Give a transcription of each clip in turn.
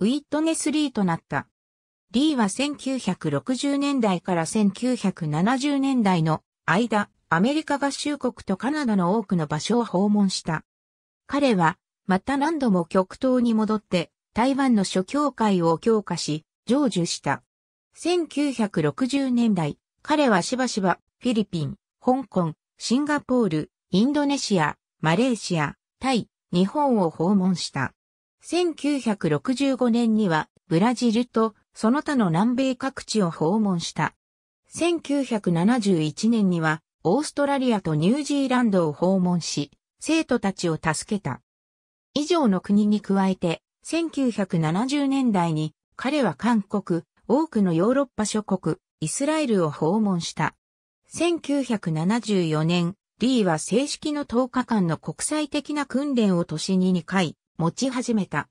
ウィットネス・リーとなった。リーは1960年代から1970年代の間、アメリカ合衆国とカナダの多くの場所を訪問した。彼は、また何度も極東に戻って、台湾の諸教会を強化し、成就した。1960年代、彼はしばしば、フィリピン、香港、シンガポール、インドネシア、マレーシア、タイ、日本を訪問した。1965年にはブラジルとその他の南米各地を訪問した。1971年にはオーストラリアとニュージーランドを訪問し、生徒たちを助けた。以上の国に加えて、1970年代に彼は韓国、多くのヨーロッパ諸国、イスラエルを訪問した。1974年、リーは正式の10日間の国際的な訓練を年に2回、持ち始めた。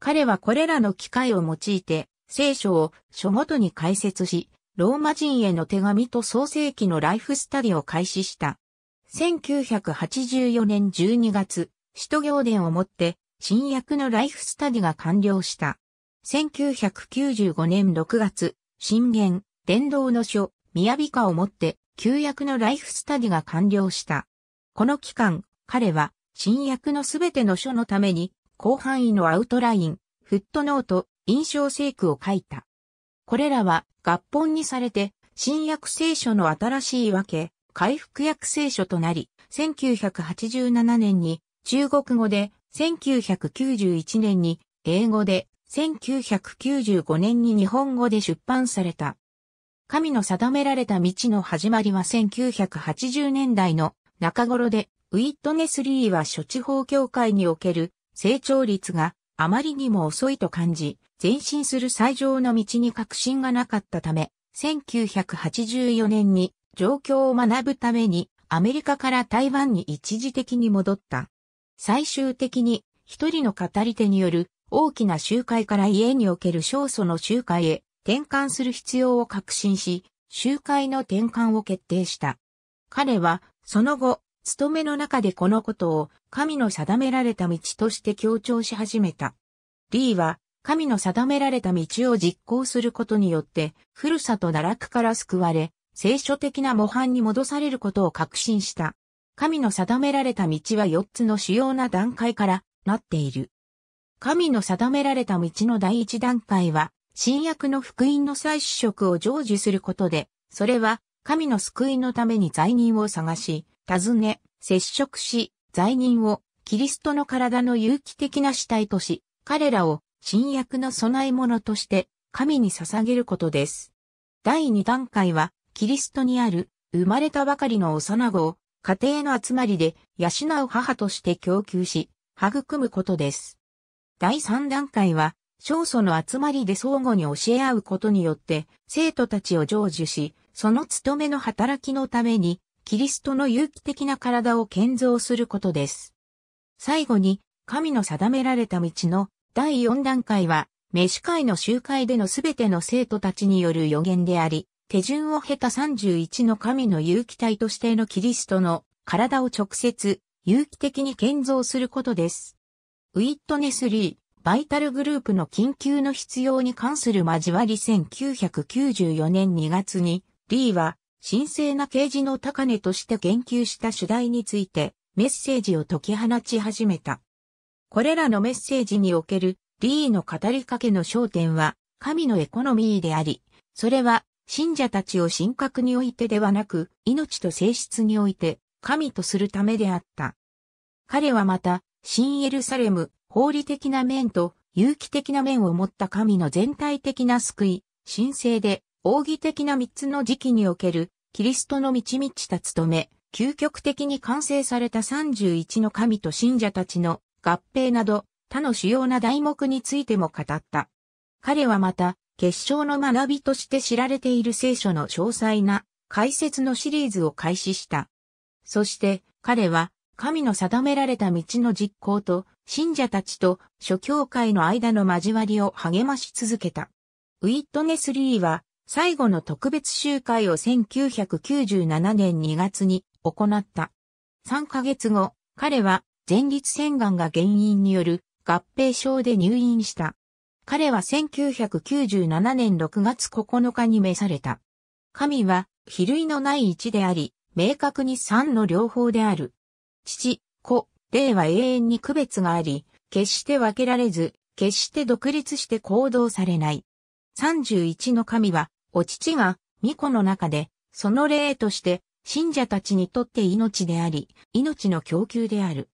彼はこれらの機会を用いて、聖書を書ごとに解説し、ローマ人への手紙と創世記のライフスタディを開始した。1984年12月、使徒行伝をもって、新約のライフスタディが完了した。1995年6月、新言、伝道の書、宮尾化をもって、旧約のライフスタディが完了した。この期間、彼は、新約のすべての書のために、広範囲のアウトライン、フットノート、印象聖句を書いた。これらは合本にされて、新約聖書の新しいわけ、回復約聖書となり、1987年に中国語で、1991年に英語で、1995年に日本語で出版された。神の定められた道の始まりは1980年代の中頃で、ウィットネスリーは諸地方教会における成長率があまりにも遅いと感じ、前進する最上の道に確信がなかったため、1984年に状況を学ぶためにアメリカから台湾に一時的に戻った。最終的に一人の語り手による大きな集会から家における勝訴の集会へ転換する必要を確信し、集会の転換を決定した。彼はその後務めの中でこのことを神の定められた道として強調し始めた。リーは神の定められた道を実行することによって、るさと奈落から救われ、聖書的な模範に戻されることを確信した。神の定められた道は4つの主要な段階からなっている。神の定められた道の第一段階は、新約の福音の再主食を成就することで、それは神の救いのために罪人を探し、尋ね、接触し、罪人をキリストの体の有機的な死体とし、彼らを新約の供え物として神に捧げることです。第2段階は、キリストにある生まれたばかりの幼子を家庭の集まりで養う母として供給し、育むことです。第3段階は、少祖の集まりで相互に教え合うことによって、生徒たちを成就し、その務めの働きのために、キリストの有機的な体を建造することです。最後に、神の定められた道の第4段階は、メシ会の集会でのすべての生徒たちによる予言であり、手順を経た31の神の有機体としてのキリストの体を直接有機的に建造することです。ウィットネスリー、バイタルグループの緊急の必要に関する交わり1994年2月に、リーは神聖な啓示の高値として言及した主題についてメッセージを解き放ち始めた。これらのメッセージにおけるリーの語りかけの焦点は神のエコノミーであり、それは信者たちを神格においてではなく命と性質において神とするためであった。彼はまた、新エルサレム、法理的な面と有機的な面を持った神の全体的な救い、神聖で奥義的な三つの時期における、キリストの満ち満ちた務め、究極的に完成された31の神と信者たちの合併など、他の主要な題目についても語った。彼はまた、結晶の学びとして知られている聖書の詳細な解説のシリーズを開始した。そして彼は神の定められた道の実行と信者たちと諸教会の間の交わりを励まし続けた。ウィットネス・リーは最後の特別集会を1997年2月に行った。3ヶ月後、彼は前立腺がんが原因による合併症で入院した。彼は1997年6月9日に召された。神は比類のない一であり、明確に三の両方である。父、子、霊は永遠に区別があり、決して分けられず、決して独立して行動されない。31の神はお乳が巫女の中で、その例として、信者たちにとって命であり、命の供給である。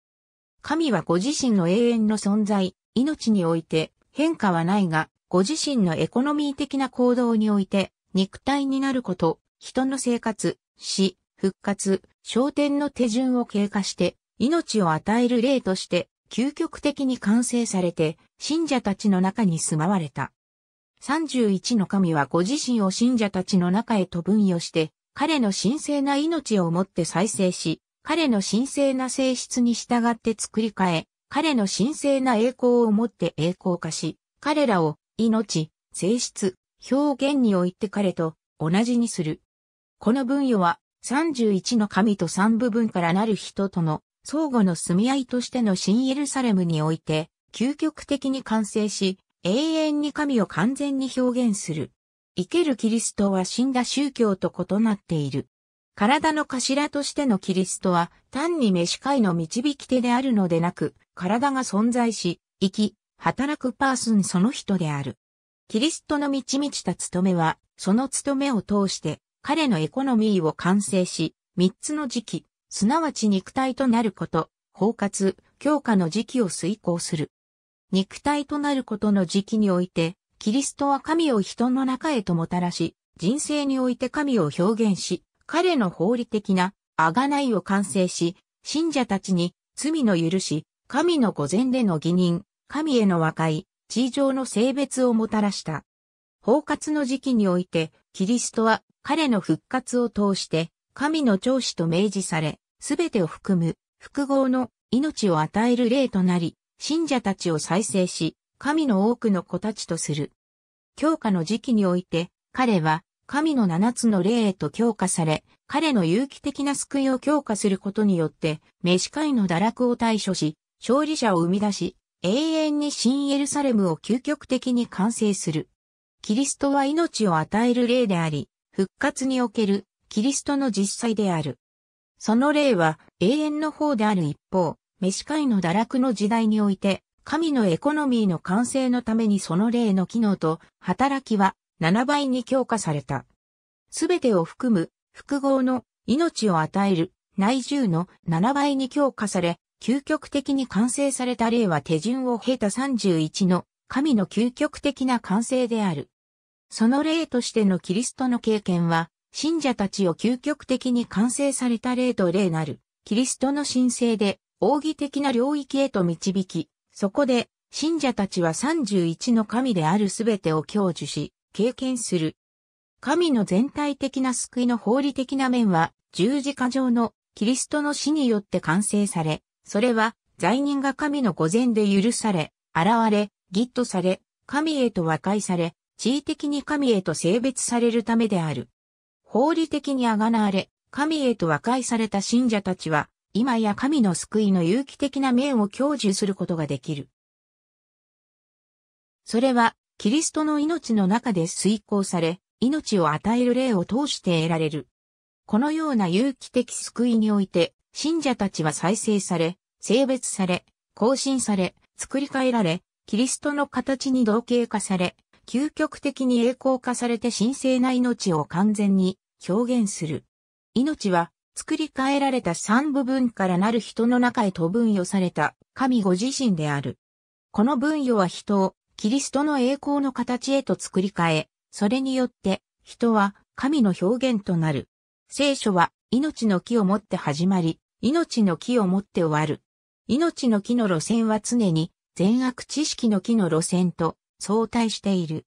神はご自身の永遠の存在、命において変化はないが、ご自身のエコノミー的な行動において、肉体になること、人の生活、死、復活、昇天の手順を経過して、命を与える例として、究極的に完成されて、信者たちの中に住まわれた。31の神はご自身を信者たちの中へと分与して、彼の神聖な命をもって再生し、彼の神聖な性質に従って作り変え、彼の神聖な栄光をもって栄光化し、彼らを命、性質、表現において彼と同じにする。この分与は31の神と3部分からなる人との相互の住み合いとしての新エルサレムにおいて究極的に完成し、永遠に神を完全に表現する。生けるキリストは死んだ宗教と異なっている。体の頭としてのキリストは単に召し会の導き手であるのでなく、体が存在し、生き、働くパーソンその人である。キリストの満ち満ちた務めは、その務めを通して、彼のエコノミーを完成し、三つの時期、すなわち肉体となること、包括、強化の時期を遂行する。肉体となることの時期において、キリストは神を人の中へともたらし、人生において神を表現し、彼の法理的な、贖いを完成し、信者たちに、罪の許し、神の御前での義人、神への和解、地上の性別をもたらした。包括の時期において、キリストは彼の復活を通して、神の長子と明示され、すべてを含む複合の命を与える霊となり、信者たちを再生し、神の多くの子たちとする。教化の時期において、彼は神の七つの霊へと強化され、彼の有機的な救いを強化することによって、召使いの堕落を対処し、勝利者を生み出し、永遠に新エルサレムを究極的に完成する。キリストは命を与える霊であり、復活におけるキリストの実際である。その霊は永遠の方である一方、メシイの堕落の時代において、神のエコノミーの完成のためにその例の機能と働きは7倍に強化された。すべてを含む複合の命を与える内住の7倍に強化され、究極的に完成された例は手順を経た31の神の究極的な完成である。その例としてのキリストの経験は、信者たちを究極的に完成された例と例なる、キリストの神聖で奥義的な領域へと導き、そこで、信者たちは31の神であるすべてを享受し、経験する。神の全体的な救いの法理的な面は、十字架上のキリストの死によって完成され、それは、罪人が神の御前で許され、現れ、ギットされ、神へと和解され、地位的に神へと性別されるためである。法理的にあがなわれ、神へと和解された信者たちは、今や神の救いの有機的な面を享受することができる。それは、キリストの命の中で遂行され、命を与える霊を通して得られる。このような有機的救いにおいて、信者たちは再生され、性別され、更新され、作り変えられ、キリストの形に同型化され、究極的に栄光化されて神聖な命を完全に表現する。命は作り変えられた三部分からなる人の中へと分与された神ご自身である。この分与は人をキリストの栄光の形へと作り変え、それによって人は神の表現となる。聖書は命の木をもって始まり、命の木をもって終わる。命の木の路線は常に善悪知識の木の路線と相対している。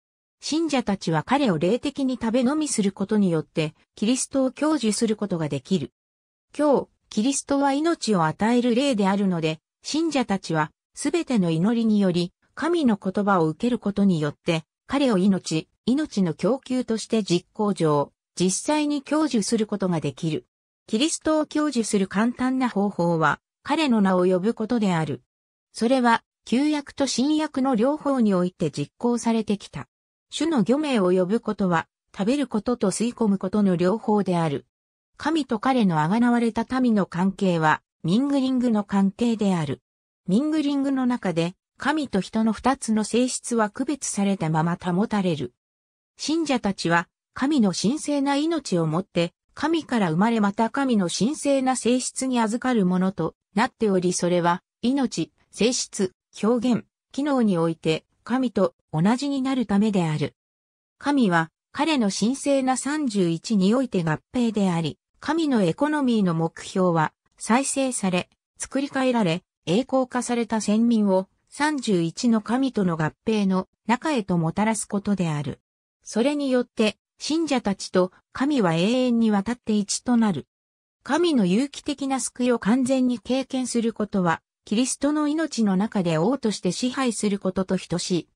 信者たちは彼を霊的に食べ飲みすることによって、キリストを享受することができる。今日、キリストは命を与える霊であるので、信者たちは、すべての祈りにより、神の言葉を受けることによって、彼を命、命の供給として実行上、実際に享受することができる。キリストを享受する簡単な方法は、彼の名を呼ぶことである。それは、旧約と新約の両方において実行されてきた。種の御名を呼ぶことは、食べることと吸い込むことの両方である。神と彼のあがなわれた民の関係は、ミングリングの関係である。ミングリングの中で、神と人の二つの性質は区別されたまま保たれる。信者たちは、神の神聖な命をもって、神から生まれまた神の神聖な性質に預かるものとなっており、それは、命、性質、表現、機能において、神と同じになるためである。神は彼の神聖な31において合併であり、神のエコノミーの目標は再生され、作り変えられ、栄光化された先民を31の神との合併の中へともたらすことである。それによって、信者たちと神は永遠にわたって一となる。神の有機的な救いを完全に経験することは、キリストの命の中で王として支配することと等しい。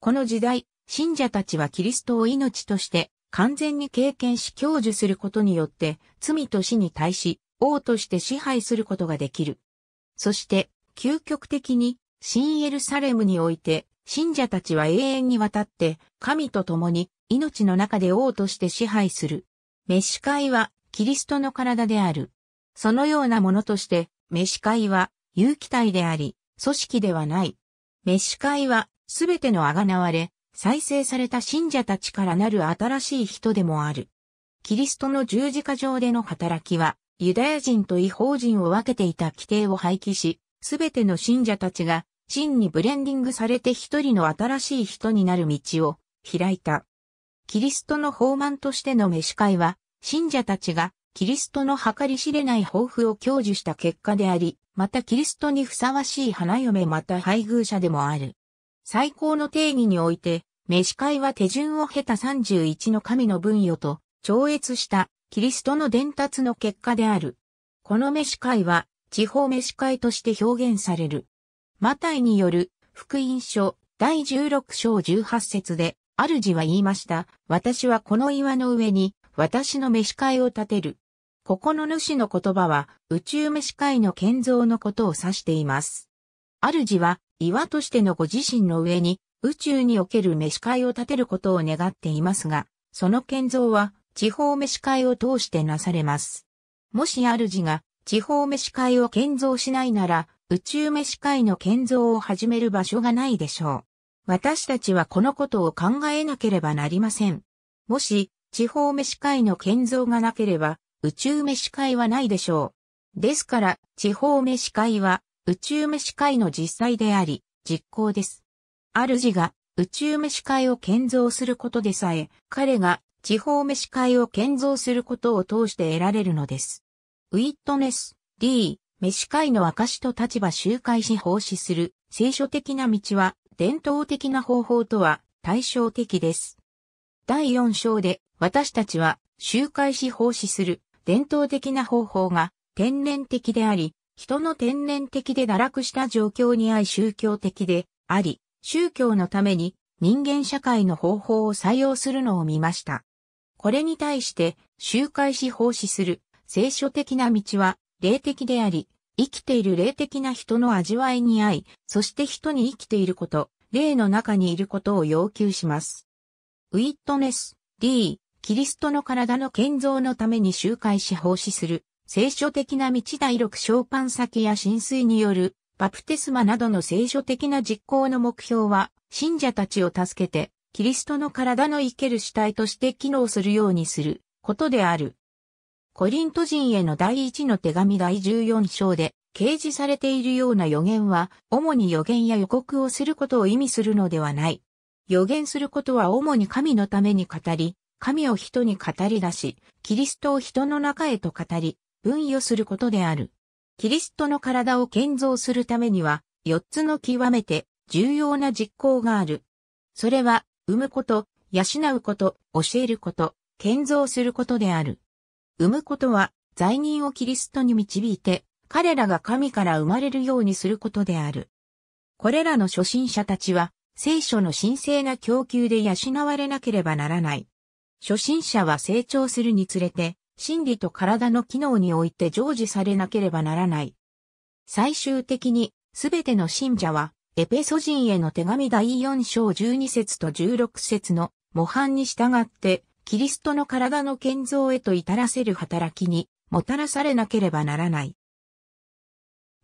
この時代、信者たちはキリストを命として完全に経験し享受することによって、罪と死に対し、王として支配することができる。そして、究極的に、新エルサレムにおいて、信者たちは永遠にわたって、神と共に、命の中で王として支配する。召使会は、キリストの体である。そのようなものとして、召使会は、有機体であり、組織ではない。召使会は、すべてのあがなわれ、再生された信者たちからなる新しい人でもある。キリストの十字架上での働きは、ユダヤ人と違法人を分けていた規定を廃棄し、すべての信者たちが、真にブレンディングされて一人の新しい人になる道を開いた。キリストの法満としての召使会は、信者たちがキリストの計り知れない抱負を享受した結果であり、またキリストにふさわしい花嫁また配偶者でもある。最高の定義において、召会は手順を経た31の神の分与と超越したキリストの伝達の結果である。この召会は地方召会として表現される。マタイによる福音書第16章18節で、主は言いました。私はこの岩の上に私の召会を立てる。ここの主の言葉は宇宙召し会の建造のことを指しています。主は岩としてのご自身の上に宇宙における召し会を建てることを願っていますが、その建造は地方召し会を通してなされます。もし主が地方召し会を建造しないなら、宇宙召し会の建造を始める場所がないでしょう。私たちはこのことを考えなければなりません。もし、地方召し会の建造がなければ、宇宙飯会はないでしょう。ですから、地方飯会は、宇宙飯会の実際であり、実行です。主が宇宙飯会を建造することでさえ、彼が地方飯会を建造することを通して得られるのです。ウィットネス、D、飯会の証と立場集会し奉仕する聖書的な道は伝統的な方法とは対照的です。第4章で私たちは集会し奉仕する伝統的な方法が天然的であり、人の天然的で堕落した状況に合い宗教的であり、宗教のために人間社会の方法を採用するのを見ました。これに対して、周回し奉仕する聖書的な道は霊的であり、生きている霊的な人の味わいに合い、そして人に生きていること、霊の中にいることを要求します。ウィットネス、D、キリストの体の建造のために集会し奉仕する、聖書的な道第六章パン先や浸水による、バプテスマなどの聖書的な実行の目標は、信者たちを助けて、キリストの体の生ける主体として機能するようにすることである。コリント人への第一の手紙第14章で掲示されているような予言は、主に予言や予告をすることを意味するのではない。予言することは主に神のために語り、神を人に語り出し、キリストを人の中へと語り、分与することである。キリストの体を建造するためには、四つの極めて重要な実行がある。それは、生むこと、養うこと、教えること、建造することである。生むことは、罪人をキリストに導いて、彼らが神から生まれるようにすることである。これらの初心者たちは、聖書の神聖な供給で養われなければならない。初心者は成長するにつれて、心理と体の機能において常時されなければならない。最終的に、すべての信者は、エペソ人への手紙第4章12節と16節の模範に従って、キリストの体の建造へと至らせる働きに、もたらされなければならない。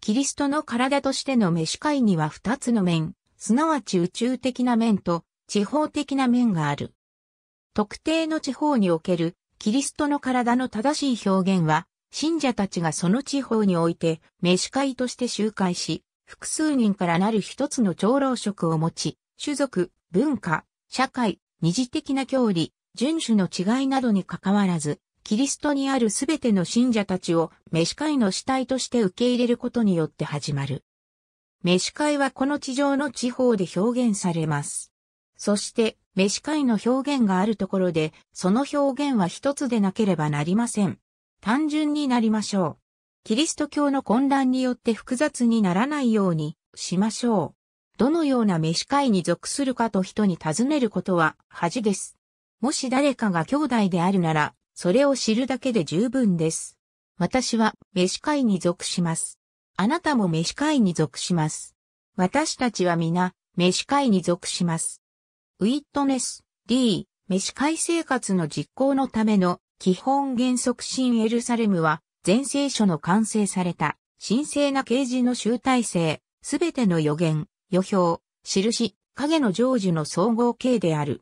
キリストの体としての召し会には二つの面、すなわち宇宙的な面と地方的な面がある。特定の地方におけるキリストの体の正しい表現は、信者たちがその地方において、召使会として集会し、複数人からなる一つの長老職を持ち、種族、文化、社会、二次的な教理、遵守の違いなどにかかわらず、キリストにあるすべての信者たちを召使会の主体として受け入れることによって始まる。召使会はこの地上の地方で表現されます。そして、召し会の表現があるところで、その表現は一つでなければなりません。単純になりましょう。キリスト教の混乱によって複雑にならないようにしましょう。どのような飯会に属するかと人に尋ねることは恥です。もし誰かが兄弟であるなら、それを知るだけで十分です。私は召し会に属します。あなたも飯会に属します。私たちは皆、召し会に属します。ウィットネス、D、飯会生活の実行のための基本原則新エルサレムは、全聖書の完成された、神聖な啓示の集大成、すべての予言、予表、印、影の成就の総合形である。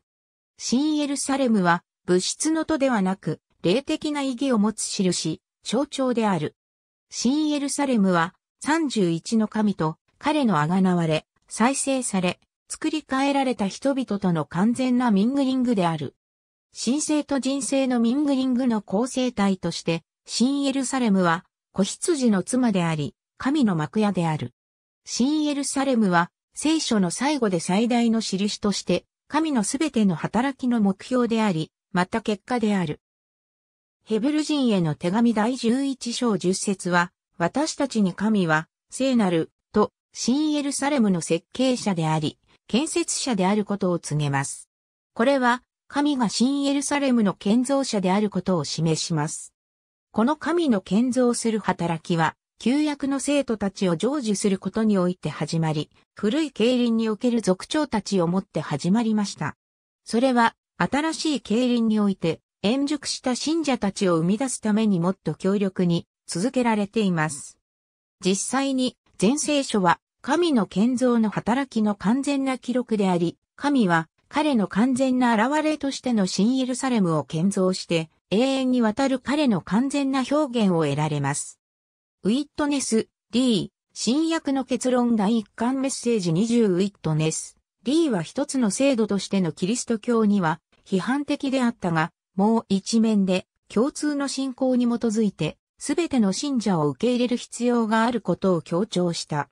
新エルサレムは、物質のとではなく、霊的な意義を持つ印、象徴である。新エルサレムは、31の神と、彼のあがなわれ、再生され、作り変えられた人々との完全なミングリングである。神聖と人生のミングリングの構成体として、新エルサレムは、子羊の妻であり、神の幕屋である。新エルサレムは、聖書の最後で最大の印として、神のすべての働きの目標であり、また結果である。ヘブル人への手紙第11章10節は、私たちに神は、聖なる、と、新エルサレムの設計者であり、建設者であることを告げます。これは、神が新エルサレムの建造者であることを示します。この神の建造する働きは、旧約の生徒たちを成就することにおいて始まり、古い経輪における族長たちをもって始まりました。それは、新しい経輪において、円熟した信者たちを生み出すためにもっと強力に続けられています。実際に、全聖書は神の建造の働きの完全な記録であり、神は彼の完全な現れとしての新エルサレムを建造して、永遠にわたる彼の完全な表現を得られます。ウィットネス D 新約の結論第一巻メッセージ20ウィットネス D は一つの制度としてのキリスト教には批判的であったが、もう一面で共通の信仰に基づいて、すべての信者を受け入れる必要があることを強調した。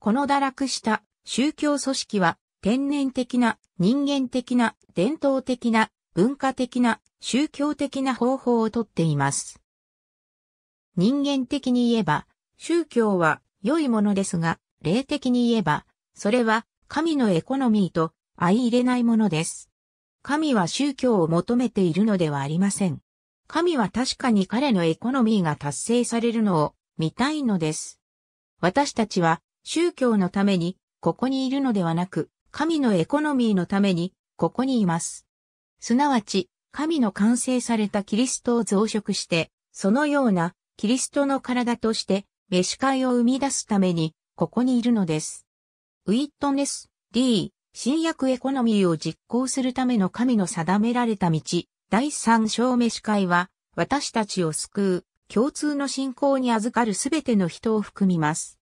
この堕落した宗教組織は天然的な人間的な伝統的な文化的な宗教的な方法をとっています。人間的に言えば宗教は良いものですが、霊的に言えばそれは神のエコノミーと相入れないものです。神は宗教を求めているのではありません。神は確かに彼のエコノミーが達成されるのを見たいのです。私たちは宗教のためにここにいるのではなく、神のエコノミーのためにここにいます。すなわち、神の完成されたキリストを増殖して、そのようなキリストの体として、召し会を生み出すために、ここにいるのです。ウィットネス、D、新約エコノミーを実行するための神の定められた道、第三章召し会は、私たちを救う、共通の信仰に預かるすべての人を含みます。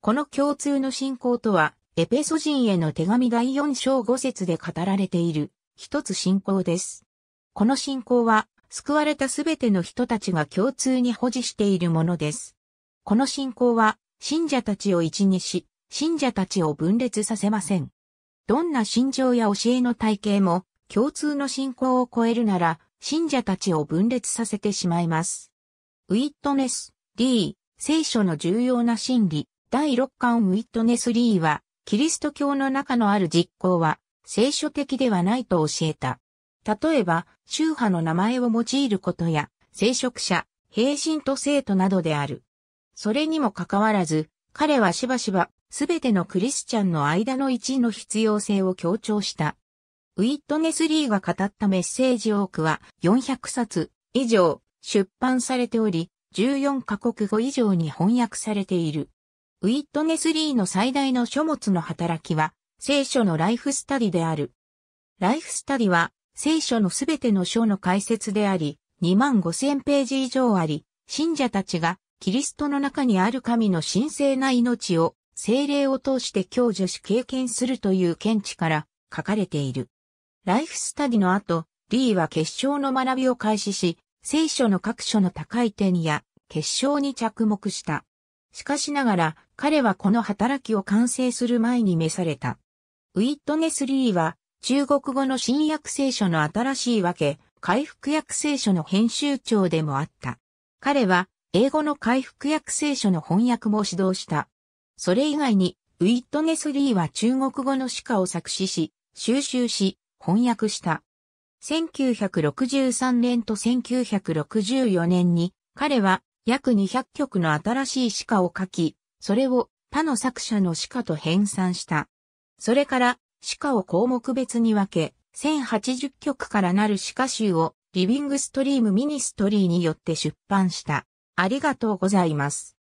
この共通の信仰とは、エペソ人への手紙第4章5節で語られている、一つ信仰です。この信仰は、救われたすべての人たちが共通に保持しているものです。この信仰は、信者たちを一にし、信者たちを分裂させません。どんな信条や教えの体系も、共通の信仰を超えるなら、信者たちを分裂させてしまいます。ウィットネス、D、聖書の重要な真理、第6巻ウィットネス・リーは、キリスト教の中のある実行は、聖書的ではないと教えた。例えば、宗派の名前を用いることや、聖職者、平身と生徒などである。それにもかかわらず、彼はしばしば、すべてのクリスチャンの間の一の必要性を強調した。ウィットネス・リーが語ったメッセージ多くは400冊以上出版されており、14カ国語以上に翻訳されている。ウィットネスリーの最大の書物の働きは、聖書のライフスタディである。ライフスタディは、聖書のすべての書の解説であり、2万5千ページ以上あり、信者たちが、キリストの中にある神の神聖な命を、精霊を通して享受し経験するという見地から書かれている。ライフスタディの後、リーは結晶の学びを開始し、聖書の各所の高い点や結晶に着目した。しかしながら、彼はこの働きを完成する前に召された。ウィットネス・リーは、中国語の新約聖書の新しいわけ、回復約聖書の編集長でもあった。彼は、英語の回復約聖書の翻訳も指導した。それ以外に、ウィットネス・リーは中国語の詩歌を作詞し、収集し、翻訳した。1963年と1964年に、彼は約200曲の新しい詩歌を書き、それを他の作者の歯科と編纂した。それから歯科を項目別に分け、1080曲からなる歯科集をリビングストリームミニストリーによって出版した。ありがとうございます。